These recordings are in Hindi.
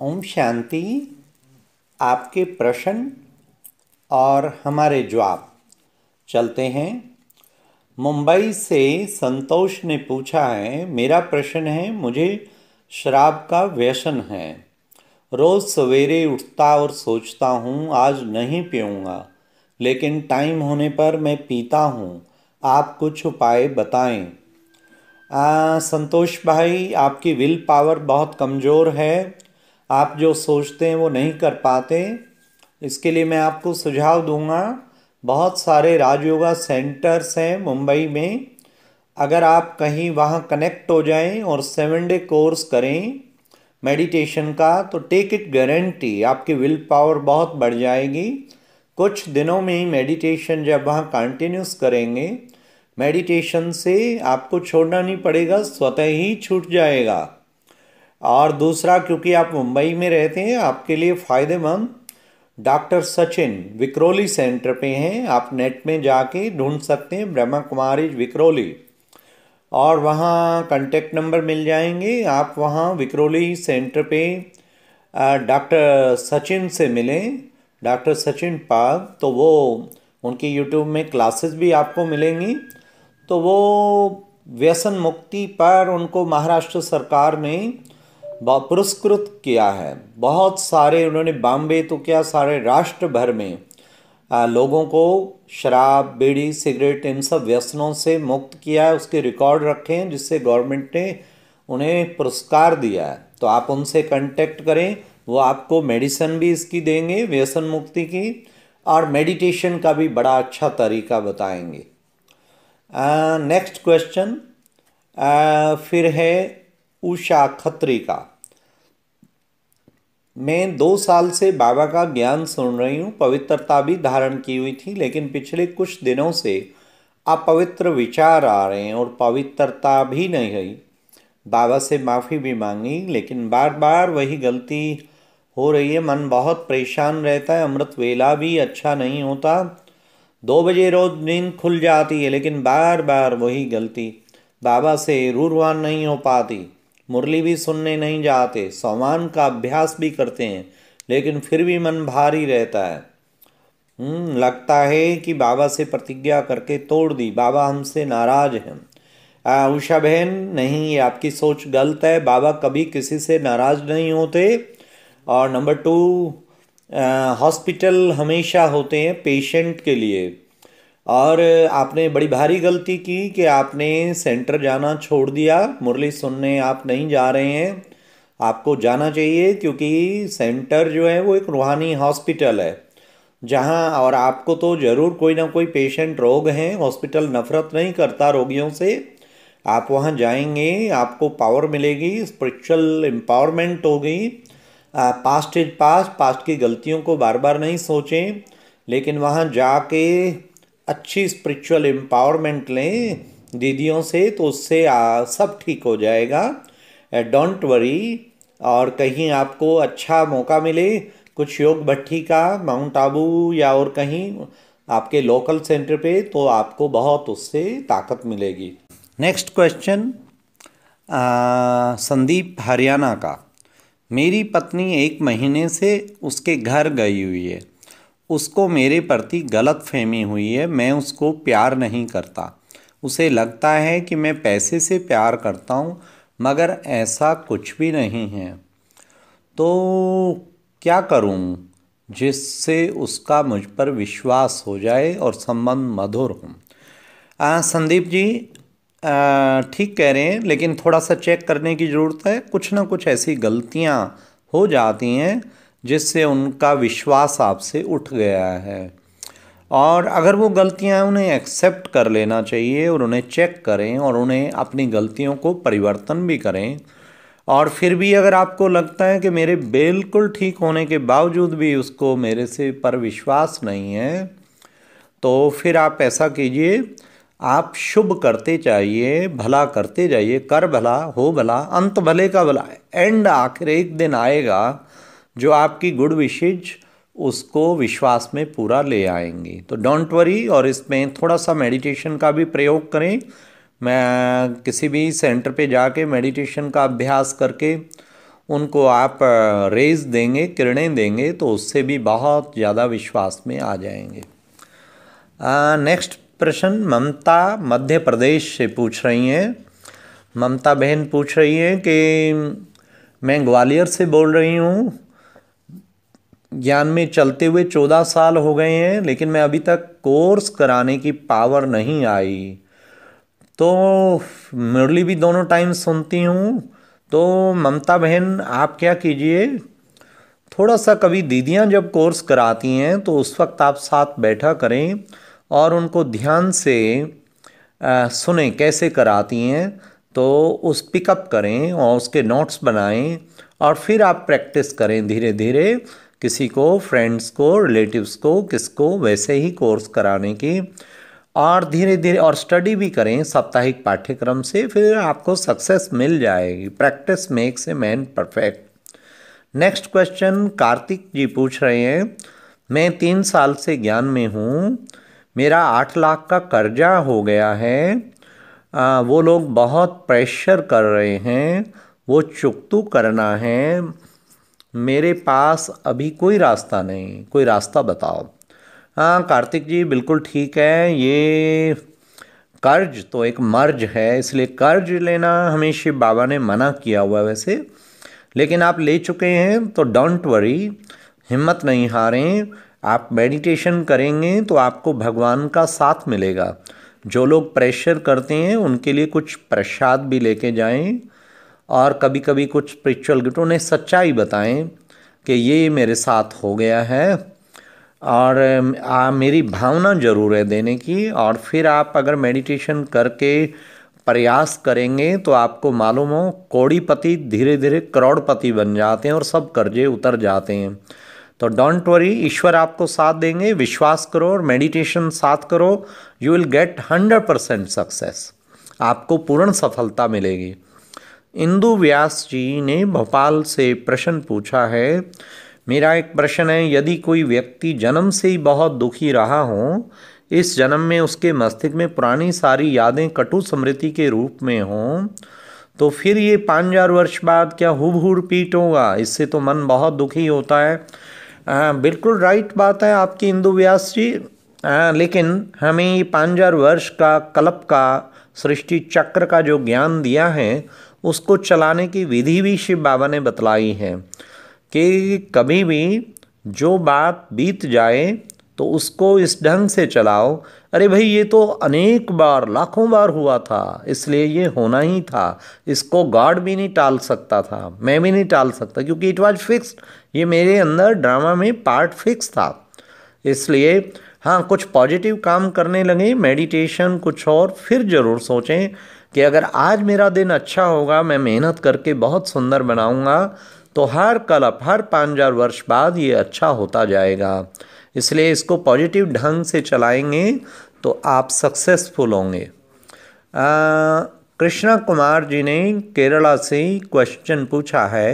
ओम शांति आपके प्रश्न और हमारे जवाब चलते हैं मुंबई से संतोष ने पूछा है मेरा प्रश्न है मुझे शराब का व्यसन है रोज़ सवेरे उठता और सोचता हूँ आज नहीं पीऊँगा लेकिन टाइम होने पर मैं पीता हूँ आप कुछ उपाय बताएं आ, संतोष भाई आपकी विल पावर बहुत कमज़ोर है आप जो सोचते हैं वो नहीं कर पाते इसके लिए मैं आपको सुझाव दूंगा बहुत सारे राजयोगा सेंटर्स हैं मुंबई में अगर आप कहीं वहाँ कनेक्ट हो जाएं और सेवन डे कोर्स करें मेडिटेशन का तो टेक इट गारंटी आपकी विल पावर बहुत बढ़ जाएगी कुछ दिनों में ही मेडिटेशन जब वहाँ कंटिन्यूस करेंगे मेडिटेशन से आपको छोड़ना नहीं पड़ेगा स्वतः ही छूट जाएगा और दूसरा क्योंकि आप मुंबई में रहते हैं आपके लिए फ़ायदेमंद डॉक्टर सचिन विक्रोली सेंटर पे हैं आप नेट में जाके ढूंढ सकते हैं ब्रह्मा कुमारी विक्रोली और वहाँ कांटेक्ट नंबर मिल जाएंगे आप वहाँ विक्रोली सेंटर पे डॉक्टर सचिन से मिलें डॉक्टर सचिन पाग तो वो उनकी यूट्यूब में क्लासेस भी आपको मिलेंगी तो वो व्यसन मुक्ति पर उनको महाराष्ट्र सरकार में पुरस्कृत किया है बहुत सारे उन्होंने बॉम्बे तो क्या सारे राष्ट्र भर में आ, लोगों को शराब बीड़ी सिगरेट इन सब व्यसनों से मुक्त किया है उसके रिकॉर्ड रखे हैं जिससे गवर्नमेंट ने उन्हें पुरस्कार दिया है तो आप उनसे कांटेक्ट करें वो आपको मेडिसिन भी इसकी देंगे व्यसन मुक्ति की और मेडिटेशन का भी बड़ा अच्छा तरीका बताएंगे नेक्स्ट uh, क्वेश्चन uh, फिर है उषा खत्री का मैं दो साल से बाबा का ज्ञान सुन रही हूँ पवित्रता भी धारण की हुई थी लेकिन पिछले कुछ दिनों से अपवित्र विचार आ रहे हैं और पवित्रता भी नहीं रही बाबा से माफ़ी भी मांगी लेकिन बार बार वही गलती हो रही है मन बहुत परेशान रहता है अमृत वेला भी अच्छा नहीं होता दो बजे रोज नींद खुल जाती है लेकिन बार बार वही गलती बाबा से रूरवान नहीं हो पाती मुरली भी सुनने नहीं जाते सामान का अभ्यास भी करते हैं लेकिन फिर भी मन भारी रहता है हम्म, लगता है कि बाबा से प्रतिज्ञा करके तोड़ दी बाबा हमसे नाराज हैं उषा बहन नहीं ये आपकी सोच गलत है बाबा कभी किसी से नाराज नहीं होते और नंबर टू हॉस्पिटल हमेशा होते हैं पेशेंट के लिए और आपने बड़ी भारी गलती की कि आपने सेंटर जाना छोड़ दिया मुरली सुनने आप नहीं जा रहे हैं आपको जाना चाहिए क्योंकि सेंटर जो है वो एक रूहानी हॉस्पिटल है जहाँ और आपको तो ज़रूर कोई ना कोई पेशेंट रोग हैं हॉस्पिटल नफ़रत नहीं करता रोगियों से आप वहाँ जाएंगे आपको पावर मिलेगी स्पिरिचुअल एम्पावरमेंट होगी पास्ट इज पास्ट पास्ट की गलतियों को बार बार नहीं सोचें लेकिन वहाँ जाके अच्छी स्पिरिचुअल एम्पावरमेंट लें दीदियों से तो उससे आ, सब ठीक हो जाएगा डोंट uh, वरी और कहीं आपको अच्छा मौका मिले कुछ योग भट्टी का माउंट आबू या और कहीं आपके लोकल सेंटर पे तो आपको बहुत उससे ताकत मिलेगी next question uh, Sandeep Haryana का मेरी पत्नी एक महीने से उसके घर गई हुई है उसको मेरे प्रति गलत फहमी हुई है मैं उसको प्यार नहीं करता उसे लगता है कि मैं पैसे से प्यार करता हूँ मगर ऐसा कुछ भी नहीं है तो क्या करूँ जिससे उसका मुझ पर विश्वास हो जाए और संबंध मधुर हो संदीप जी ठीक कह रहे हैं लेकिन थोड़ा सा चेक करने की ज़रूरत है कुछ ना कुछ ऐसी गलतियाँ हो जाती हैं जिससे उनका विश्वास आपसे उठ गया है और अगर वो गलतियां उन्हें एक्सेप्ट कर लेना चाहिए और उन्हें चेक करें और उन्हें अपनी गलतियों को परिवर्तन भी करें और फिर भी अगर आपको लगता है कि मेरे बिल्कुल ठीक होने के बावजूद भी उसको मेरे से पर विश्वास नहीं है तो फिर आप ऐसा कीजिए आप शुभ करते जाइए भला करते जाइए कर भला हो भला अंत भले का भला एंड आखिर एक दिन आएगा जो आपकी गुड विशेज उसको विश्वास में पूरा ले आएंगी तो डोंट वरी और इसमें थोड़ा सा मेडिटेशन का भी प्रयोग करें मैं किसी भी सेंटर पे जाके मेडिटेशन का अभ्यास करके उनको आप रेज देंगे किरणें देंगे तो उससे भी बहुत ज़्यादा विश्वास में आ जाएंगे नेक्स्ट प्रश्न ममता मध्य प्रदेश से पूछ रही हैं ममता बहन पूछ रही हैं कि मैं ग्वालियर से बोल रही हूँ ज्ञान में चलते हुए चौदह साल हो गए हैं लेकिन मैं अभी तक कोर्स कराने की पावर नहीं आई तो मुरली भी दोनों टाइम सुनती हूँ तो ममता बहन आप क्या कीजिए थोड़ा सा कभी दीदियाँ जब कोर्स कराती हैं तो उस वक्त आप साथ बैठा करें और उनको ध्यान से आ, सुने कैसे कराती हैं तो उस पिकअप करें और उसके नोट्स बनाएं और फिर आप प्रैक्टिस करें धीरे धीरे किसी को फ्रेंड्स को रिलेटिव्स को किसको वैसे ही कोर्स कराने की और धीरे धीरे और स्टडी भी करें साप्ताहिक पाठ्यक्रम से फिर आपको सक्सेस मिल जाएगी practice makes a man perfect next question Kartik ji पूछ रहे हैं मैं तीन साल से ज्ञान में हूँ मेरा आठ लाख का कर्जा हो गया है आ, वो लोग बहुत प्रेशर कर रहे हैं वो चुकतू करना है मेरे पास अभी कोई रास्ता नहीं कोई रास्ता बताओ हाँ कार्तिक जी बिल्कुल ठीक है ये कर्ज तो एक मर्ज है इसलिए कर्ज लेना हमें शिव बाबा ने मना किया हुआ है वैसे लेकिन आप ले चुके हैं तो डोंट वरी हिम्मत नहीं हारें आप मेडिटेशन करेंगे तो आपको भगवान का साथ मिलेगा जो लोग प्रेशर करते हैं उनके लिए कुछ प्रसाद भी लेके जाएं और कभी कभी कुछ स्परिचुअल गिफ्ट उन्हें सच्चाई बताएं कि ये मेरे साथ हो गया है और आ, मेरी भावना ज़रूर है देने की और फिर आप अगर मेडिटेशन करके प्रयास करेंगे तो आपको मालूम हो कोड़ीपति धीरे धीरे करोड़पति बन जाते हैं और सब कर्जे उतर जाते हैं तो डोंट वरी ईश्वर आपको साथ देंगे विश्वास करो और मेडिटेशन साथ करो you will get hundred percent success आपको पूर्ण सफलता मिलेगी इंदु व्यास जी ने भोपाल से प्रश्न पूछा है मेरा एक प्रश्न है यदि कोई व्यक्ति जन्म से ही बहुत दुखी रहा हो इस जन्म में उसके मस्तिष्क में पुरानी सारी यादें कटु स्मृति के रूप में हों तो फिर ये पाँच हजार वर्ष बाद क्या हु पीट होगा इससे तो मन बहुत दुखी होता है आ, बिल्कुल राइट बात है आपकी इंदु व्यास जी आ, लेकिन हमें ये पाँच हजार वर्ष का कल्प का सृष्टि चक्र का जो ज्ञान दिया है उसको चलाने की विधि भी शिव बाबा ने बतलाई है कि कभी भी जो बात बीत जाए तो उसको इस ढंग से चलाओ अरे भाई ये तो अनेक बार लाखों बार हुआ था इसलिए ये होना ही था इसको गॉड भी नहीं टाल सकता था मैं भी नहीं टाल सकता क्योंकि इट वाज फिक्स्ड ये मेरे अंदर ड्रामा में पार्ट फिक्स था इसलिए हाँ कुछ पॉजिटिव काम करने लगे मेडिटेशन कुछ और फिर ज़रूर सोचें कि अगर आज मेरा दिन अच्छा होगा मैं मेहनत करके बहुत सुंदर बनाऊंगा तो हर कलप हर पाँच हजार वर्ष बाद ये अच्छा होता जाएगा इसलिए इसको पॉजिटिव ढंग से चलाएंगे तो आप सक्सेसफुल होंगे कृष्णा कुमार जी ने केरला से क्वेश्चन पूछा है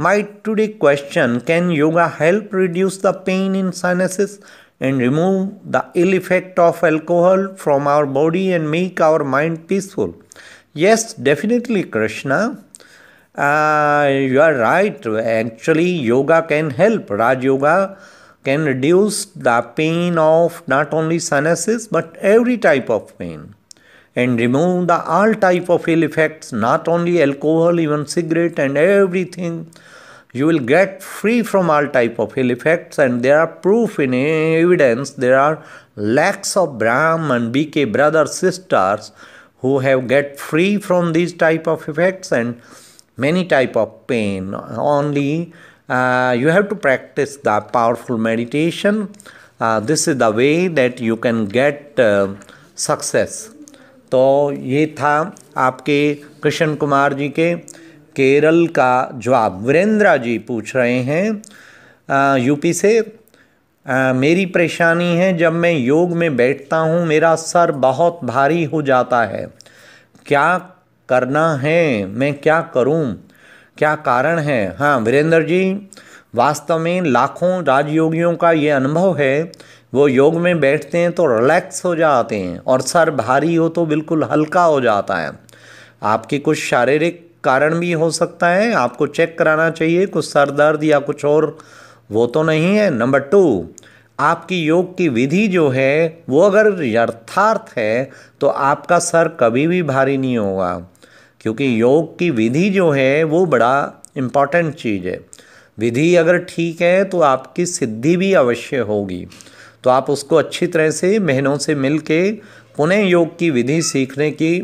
my today question can yoga help reduce the pain in sinuses and remove the ill effect of alcohol from our body and make our mind peaceful. Yes, definitely, Krishna. Uh, you are right. Actually, yoga can help. Raj Yoga can reduce the pain of not only sinuses but every type of pain and remove the all type of ill effects, not only alcohol, even cigarette and everything you will get free from all type of ill effects and there are proof in evidence there are lakhs of brahman bk brothers sisters who have get free from these type of effects and many type of pain only uh, you have to practice the powerful meditation uh, this is the way that you can get uh, success तो ये था आपके कृष्ण कुमार जी के केरल का जवाब वीरेंद्रा जी पूछ रहे हैं यूपी से आ, मेरी परेशानी है जब मैं योग में बैठता हूँ मेरा सर बहुत भारी हो जाता है क्या करना है मैं क्या करूँ क्या कारण है हाँ वीरेंद्र जी वास्तव में लाखों राजयोगियों का ये अनुभव है वो योग में बैठते हैं तो रिलैक्स हो जाते हैं और सर भारी हो तो बिल्कुल हल्का हो जाता है आपकी कुछ शारीरिक कारण भी हो सकता है आपको चेक कराना चाहिए कुछ सर दर्द या कुछ और वो तो नहीं है नंबर टू आपकी योग की विधि जो है वो अगर यथार्थ है तो आपका सर कभी भी भारी नहीं होगा क्योंकि योग की विधि जो है वो बड़ा इम्पॉर्टेंट चीज़ है विधि अगर ठीक है तो आपकी सिद्धि भी अवश्य होगी तो आप उसको अच्छी तरह से महीनों से मिल के पुनः योग की विधि सीखने की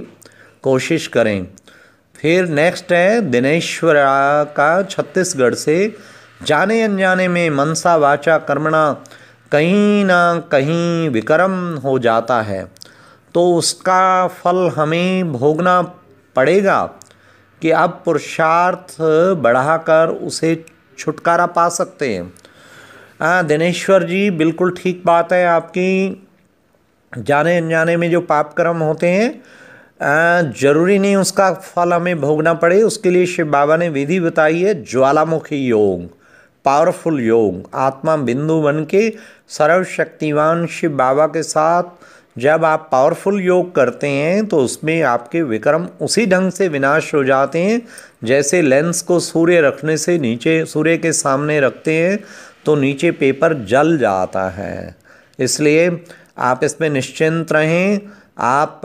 कोशिश करें फिर नेक्स्ट है दिनेश्वरा का छत्तीसगढ़ से जाने अनजाने में मनसा वाचा कर्मणा कहीं ना कहीं विक्रम हो जाता है तो उसका फल हमें भोगना पड़ेगा कि अब पुरुषार्थ बढ़ाकर उसे छुटकारा पा सकते हैं हाँ दिनेश्वर जी बिल्कुल ठीक बात है आपकी जाने अनजाने में जो पाप कर्म होते हैं जरूरी नहीं उसका फल हमें भोगना पड़े उसके लिए शिव बाबा ने विधि बताई है ज्वालामुखी योग पावरफुल योग आत्मा बिंदु बन के सर्वशक्तिवान शिव बाबा के साथ जब आप पावरफुल योग करते हैं तो उसमें आपके विक्रम उसी ढंग से विनाश हो जाते हैं जैसे लेंस को सूर्य रखने से नीचे सूर्य के सामने रखते हैं तो नीचे पेपर जल जाता है इसलिए आप इसमें निश्चिंत रहें आप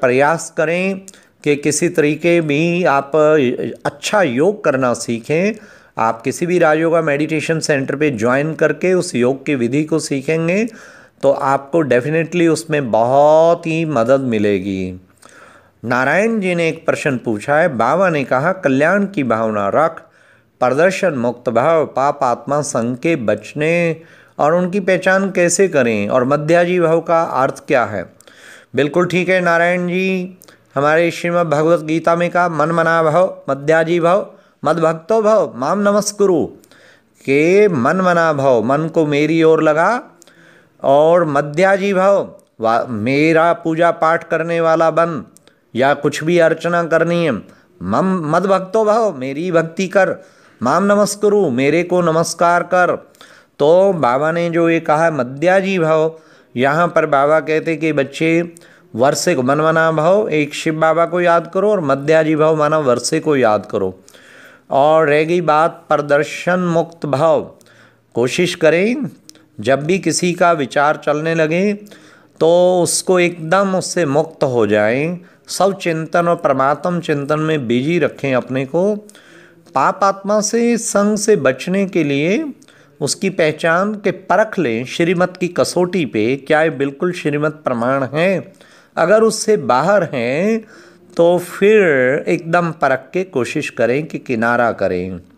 प्रयास करें कि किसी तरीके भी आप अच्छा योग करना सीखें आप किसी भी राजयोगा मेडिटेशन सेंटर पे ज्वाइन करके उस योग की विधि को सीखेंगे तो आपको डेफिनेटली उसमें बहुत ही मदद मिलेगी नारायण जी ने एक प्रश्न पूछा है बाबा ने कहा कल्याण की भावना रख प्रदर्शन मुक्त भाव पाप आत्मा संघ के बचने और उनकी पहचान कैसे करें और मध्याजी भाव का अर्थ क्या है बिल्कुल ठीक है नारायण जी हमारे श्रीमद भगवत गीता में कहा मन मना भव मध्याजी भव मदभक्तो भव माम नमस्कुरु के मन मना भव मन को मेरी ओर लगा और मध्याजी भव मेरा पूजा पाठ करने वाला बन या कुछ भी अर्चना करनी है मम मद भक्तो भव मेरी भक्ति कर माम नमस्कुरु मेरे को नमस्कार कर तो बाबा ने जो ये कहा मध्याजी भव यहाँ पर बाबा कहते कि बच्चे वर्षे को मनमना भाव एक शिव बाबा को याद करो और मध्याजी भाव माना वर्षे को याद करो और रह गई बात प्रदर्शन मुक्त भाव कोशिश करें जब भी किसी का विचार चलने लगे तो उसको एकदम उससे मुक्त हो जाएं सब चिंतन और परमात्म चिंतन में बिजी रखें अपने को पाप आत्मा से संग से बचने के लिए उसकी पहचान के परख लें श्रीमत की कसौटी पे क्या ये बिल्कुल श्रीमत प्रमाण हैं अगर उससे बाहर हैं तो फिर एकदम परख के कोशिश करें कि किनारा करें